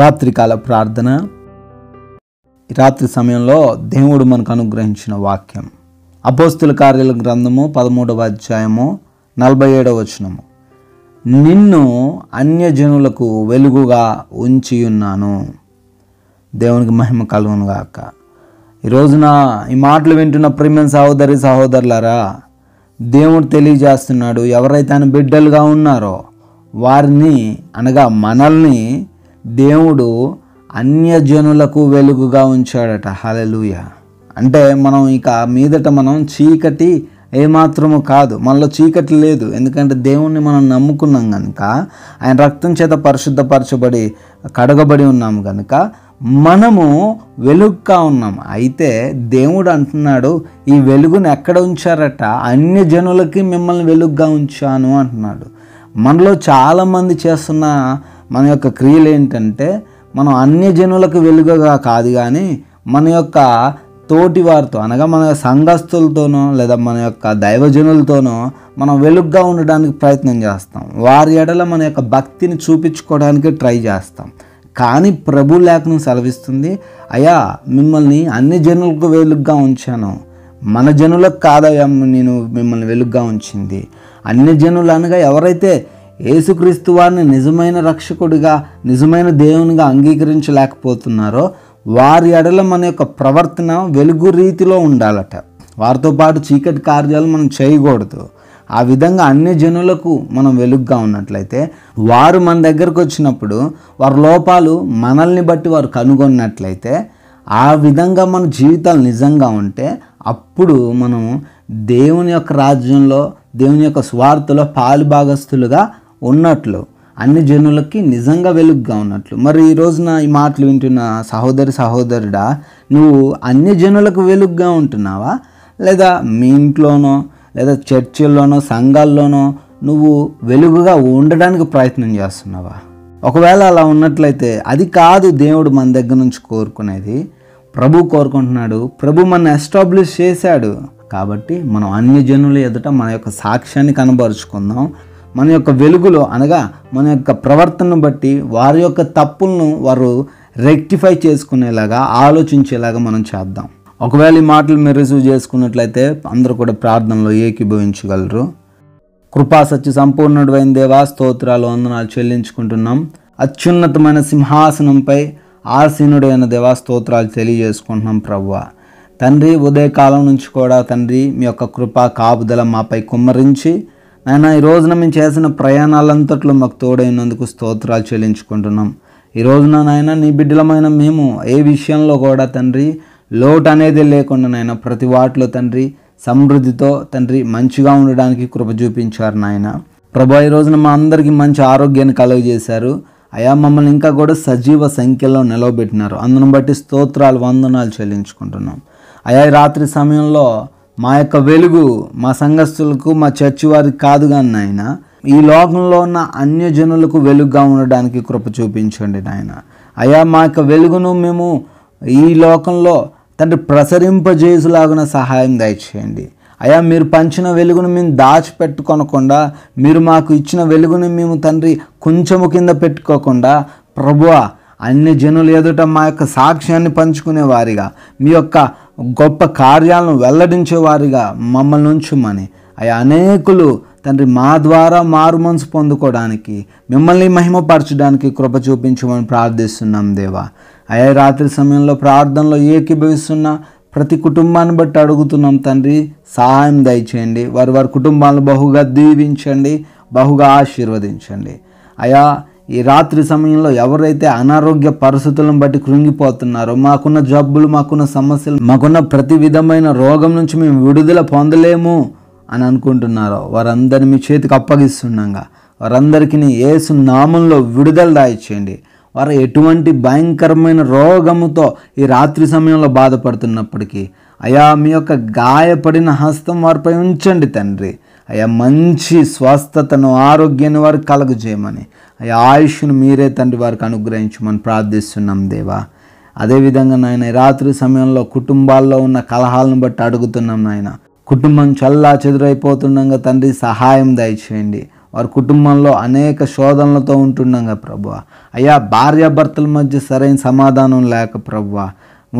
రాత్రికాల ప్రార్థన రాత్రి సమయంలో దేవుడు మనకు అనుగ్రహించిన వాక్యం అపోస్తుల కార్యాల గ్రంథము పదమూడవ అధ్యాయము నలభై ఏడవ వచనము నిన్ను అన్యజనులకు వెలుగుగా ఉంచి ఉన్నాను దేవునికి మహిమ కలుగునుగాక ఈ రోజున ఈ మాటలు వింటున్న ప్రేమ సహోదరి సహోదరులారా దేవుడు తెలియజేస్తున్నాడు ఎవరైతే ఆయన బిడ్డలుగా ఉన్నారో వారిని అనగా మనల్ని దేవుడు అన్యజనులకు వెలుగుగా ఉంచాడట హలలుయ అంటే మనం ఇక మీదట మనం చీకటి ఏమాత్రము కాదు మనలో చీకటి లేదు ఎందుకంటే దేవుణ్ణి మనం నమ్ముకున్నాం కనుక ఆయన రక్తం చేత పరిశుద్ధపరచబడి కడగబడి ఉన్నాం కనుక మనము వెలుగుగా ఉన్నాం అయితే దేవుడు అంటున్నాడు ఈ వెలుగును ఎక్కడ ఉంచారట అన్ని జనులకి మిమ్మల్ని వెలుగుగా ఉంచాను అంటున్నాడు మనలో చాలామంది చేస్తున్న మన యొక్క క్రియలు ఏంటంటే మనం అన్ని జనులకు వెలుగుగా కాదు కానీ మన యొక్క తోటి వారితో అనగా మన సంఘస్థులతోనో లేదా మన యొక్క దైవజనులతోనో మనం వెలుగ్గా ఉండడానికి ప్రయత్నం చేస్తాం వారి ఎడల మన యొక్క భక్తిని చూపించుకోవడానికి ట్రై చేస్తాం కానీ ప్రభు లేఖను సెలవిస్తుంది అయా మిమ్మల్ని అన్ని జనులకు వెలుగ్గా ఉంచాను మన జనులకు కాదయ్యా నేను మిమ్మల్ని వెలుగ్గా ఉంచింది అన్ని జనులు అనగా ఎవరైతే యేసుక్రీస్తు వారిని నిజమైన రక్షకుడిగా నిజమైన దేవునిగా అంగీకరించలేకపోతున్నారో వారి ఎడల మన యొక్క ప్రవర్తన వెలుగు రీతిలో ఉండాలట వారితో పాటు చీకటి కార్యాలు మనం చేయకూడదు ఆ విధంగా అన్ని జనులకు మనం వెలుగుగా ఉన్నట్లయితే వారు మన దగ్గరకు వచ్చినప్పుడు వారి లోపాలు మనల్ని బట్టి వారు కనుగొన్నట్లయితే ఆ విధంగా మన జీవితాలు నిజంగా ఉంటే అప్పుడు మనం దేవుని యొక్క రాజ్యంలో దేవుని యొక్క స్వార్థలో పాలు భాగస్థులుగా ఉన్నట్లు అన్ని జనులకి నిజంగా వెలుగుగా ఉన్నట్లు మరి ఈ రోజున ఈ మాటలు వింటున్న సహోదరి సహోదరుడా నువ్వు అన్ని జనులకు వెలుగుగా ఉంటున్నావా లేదా మీ ఇంట్లోనో లేదా చర్చిల్లోనో సంఘాల్లోనో నువ్వు వెలుగుగా ఉండడానికి ప్రయత్నం చేస్తున్నావా ఒకవేళ అలా ఉన్నట్లయితే అది కాదు దేవుడు మన దగ్గర నుంచి కోరుకునేది ప్రభు కోరుకుంటున్నాడు ప్రభు మన ఎస్టాబ్లిష్ చేశాడు కాబట్టి మనం అన్ని జనుల ఎదుట మన యొక్క సాక్ష్యాన్ని కనబరుచుకుందాం మన యొక్క వెలుగులో అనగా మన యొక్క ప్రవర్తనను బట్టి వారి యొక్క తప్పులను వారు రెక్టిఫై చేసుకునేలాగా ఆలోచించేలాగా మనం చేద్దాం ఒకవేళ ఈ మాటలు మీరు రిసీవ్ చేసుకున్నట్లయితే అందరూ కూడా ప్రార్థనలో ఏకీభవించగలరు కృపా సత్య సంపూర్ణుడైన దేవా స్తోత్రాలు వందనాలు చెల్లించుకుంటున్నాం అత్యున్నతమైన సింహాసనంపై ఆసీనుడైన దేవా స్తోత్రాలు తెలియజేసుకుంటున్నాం ప్రభువ తండ్రి ఉదయకాలం నుంచి కూడా తండ్రి మీ యొక్క కృపా కాపుదల మాపై కుమ్మరించి ఆయన ఈ రోజున మేము చేసిన ప్రయాణాలంతట్లో మాకు తోడైనందుకు స్తోత్రాలు చెల్లించుకుంటున్నాం ఈ రోజున నాయన నీ బిడ్డలమైన మేము ఏ విషయంలో కూడా తండ్రి లోటు అనేది లేకుండా నాయన ప్రతి వాటిలో తండ్రి సమృద్ధితో తండ్రి మంచిగా ఉండడానికి కృప చూపించారు నాయన ప్రభా ఈ రోజున మా అందరికీ మంచి ఆరోగ్యాన్ని కలుగజేశారు అయా మమ్మల్ని ఇంకా కూడా సజీవ సంఖ్యలో నిలవబెట్టినారు అందును బట్టి స్తోత్రాలు వందనాలు చెల్లించుకుంటున్నాం అయా రాత్రి సమయంలో మా యొక్క వెలుగు మా సంఘస్థులకు మా చర్చి వారికి కాదు కానీ నాయన ఈ లోకంలో ఉన్న అన్యజనులకు వెలుగుగా ఉండడానికి కృప చూపించండి నాయన అయా మా యొక్క వెలుగును మేము ఈ లోకంలో తండ్రి ప్రసరింపజేసులాగున సహాయం దయచేయండి అయా మీరు పంచిన వెలుగును మేము దాచిపెట్టుకొనకుండా మీరు మాకు ఇచ్చిన వెలుగును మేము తండ్రి కొంచెము కింద పెట్టుకోకుండా ప్రభువ అన్ని జనులు ఎదుట మా యొక్క సాక్ష్యాన్ని పంచుకునే వారిగా మీ యొక్క గొప్ప కార్యాలను వెల్లడించేవారిగా మమ్మల్ని ఉంచుమని అయ్యా అనేకులు తండ్రి మా ద్వారా మారు మనసు పొందుకోవడానికి మిమ్మల్ని మహిమపరచడానికి కృప చూపించమని ప్రార్థిస్తున్నాం దేవా అయ్యా రాత్రి సమయంలో ప్రార్థనలో ఏకీభవిస్తున్న ప్రతి కుటుంబాన్ని బట్టి అడుగుతున్నాం తండ్రి సహాయం దయచేయండి వారి వారి కుటుంబాలను బహుగా దీవించండి బహుగా ఆశీర్వదించండి అయా ఈ రాత్రి సమయంలో ఎవరైతే అనారోగ్య పరిస్థితులను బట్టి కృంగిపోతున్నారో మాకున్న జబ్బులు మాకున్న సమస్యలు మాకున్న ప్రతి విధమైన రోగం నుంచి మేము విడుదల పొందలేము అని అనుకుంటున్నారో వారందరిని మీ చేతికి అప్పగిస్తున్నాగా వారందరికీ ఏసు నామంలో విడుదల దాయిచ్చేయండి వారు ఎటువంటి భయంకరమైన రోగముతో ఈ రాత్రి సమయంలో బాధపడుతున్నప్పటికీ అయా మీ యొక్క గాయపడిన హస్తం వారిపై ఉంచండి తండ్రి అయ్యా మంచి స్వస్థతను ఆరోగ్యాన్ని వారు కలుగు చేయమని అయ్యా ఆయుష్ను మీరే తండ్రి వారికి అనుగ్రహించమని ప్రార్థిస్తున్నాం దేవా అదేవిధంగా నాయన రాత్రి సమయంలో కుటుంబాల్లో ఉన్న కలహాలను బట్టి అడుగుతున్నాం నాయన కుటుంబం చల్లా చెదురైపోతుండగా తండ్రి సహాయం దయచేయండి వారి కుటుంబంలో అనేక శోధనలతో ఉంటుండగా ప్రభు అయ్యా భార్యాభర్తల మధ్య సరైన సమాధానం లేక ప్రభు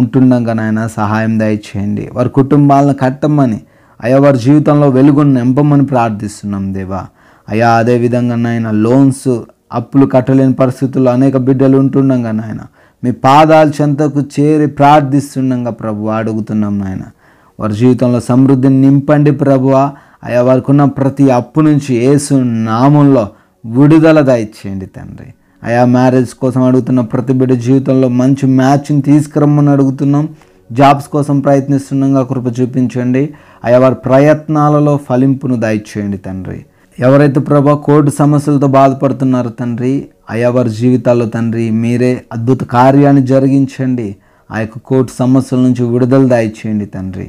ఉంటుండగా నాయన సహాయం దయచేయండి వారి కుటుంబాలను కట్టమని అయ్యా వారి జీవితంలో వెలుగును నింపమని ప్రార్థిస్తున్నాం దేవా అయ్యా అదేవిధంగా నాయన లోన్స్ అప్పులు కట్టలేని పరిస్థితుల్లో అనేక బిడ్డలు ఉంటుండగా నాయన మీ పాదాలు చెంతకు చేరి ప్రార్థిస్తుండగా ప్రభు అడుగుతున్నాం నాయన వారి జీవితంలో సమృద్ధిని నింపండి ప్రభు అయ్యా వారికి ఉన్న ప్రతి అప్పు నుంచి ఏసు నామంలో విడుదల దయచేయండి తండ్రి అయా మ్యారేజ్ కోసం అడుగుతున్న ప్రతి బిడ్డ జీవితంలో మంచి మ్యాచ్ని తీసుకురమ్మని అడుగుతున్నాం జాబ్స్ కోసం ప్రయత్నిస్తుండగా కృప చూపించండి అయ్యా వారి ప్రయత్నాలలో ఫలింపును దయచేయండి తండ్రి ఎవరైతే ప్రభా కోర్టు సమస్యలతో బాధపడుతున్నారో తండ్రి అయ్యా వారి జీవితాల్లో తండ్రి మీరే అద్భుత కార్యాన్ని జరిగించండి ఆ యొక్క కోర్టు సమస్యల నుంచి విడుదల దాయిచేయండి తండ్రి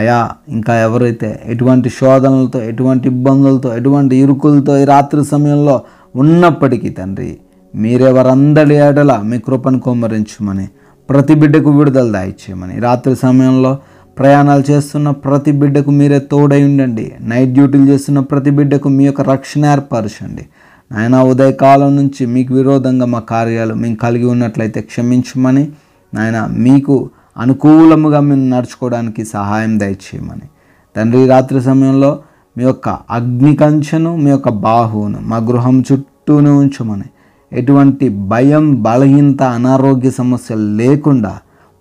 అయా ఇంకా ఎవరైతే ఎటువంటి శోధనలతో ఎటువంటి ఇబ్బందులతో ఎటువంటి ఇరుకులతో ఈ రాత్రి సమయంలో ఉన్నప్పటికీ తండ్రి మీరే వారందరి ఏడల మీ కృపను కొమ్మరించమని ప్రతి బిడ్డకు విడుదల దాయిచ్చేయమని రాత్రి సమయంలో ప్రయాణాలు చేస్తున్న ప్రతి బిడ్డకు మీరే తోడై ఉండండి నైట్ డ్యూటీలు చేస్తున్న ప్రతి బిడ్డకు మీ యొక్క రక్షణ ఏర్పరచండి నాయన ఉదయకాలం నుంచి మీకు విరోధంగా మా కార్యాలు మేము కలిగి ఉన్నట్లయితే క్షమించమని నాయన మీకు అనుకూలముగా మేము నడుచుకోవడానికి సహాయం దయచేయమని తండ్రి రాత్రి సమయంలో మీ యొక్క అగ్ని కంచెను మీ యొక్క బాహువును మా గృహం చుట్టూనే ఉంచమని ఎటువంటి భయం బలహీనత అనారోగ్య సమస్యలు లేకుండా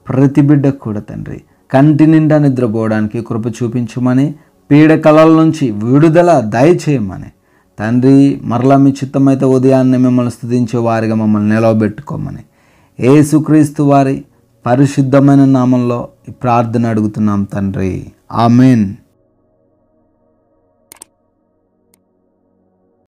ప్రతి బిడ్డకు కూడా తండ్రి కంటి నిండా నిద్రపోవడానికి కృప చూపించమని పీడ కళల నుంచి విడుదల దయచేయమని తండ్రి మరలా మీ చిత్తమైతే ఉదయాన్నే మిమ్మల్ని స్థుతించే వారిగా మమ్మల్ని నిలవబెట్టుకోమని ఏసుక్రీస్తు వారి పరిశుద్ధమైన నామంలో ప్రార్థన అడుగుతున్నాం తండ్రి ఆమెన్